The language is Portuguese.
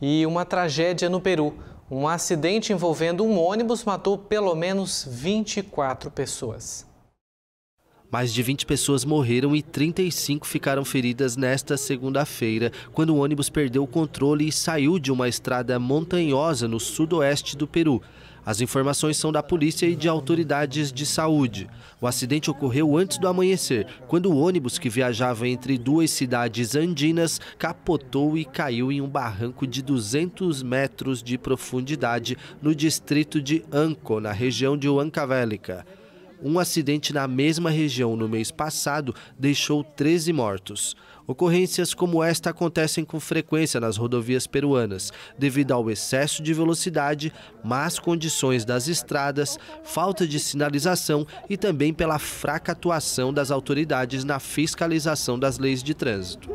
E uma tragédia no Peru. Um acidente envolvendo um ônibus matou pelo menos 24 pessoas. Mais de 20 pessoas morreram e 35 ficaram feridas nesta segunda-feira, quando o ônibus perdeu o controle e saiu de uma estrada montanhosa no sudoeste do Peru. As informações são da polícia e de autoridades de saúde. O acidente ocorreu antes do amanhecer, quando o ônibus que viajava entre duas cidades andinas capotou e caiu em um barranco de 200 metros de profundidade no distrito de Anco, na região de Huancavelica. Um acidente na mesma região no mês passado deixou 13 mortos. Ocorrências como esta acontecem com frequência nas rodovias peruanas, devido ao excesso de velocidade, más condições das estradas, falta de sinalização e também pela fraca atuação das autoridades na fiscalização das leis de trânsito.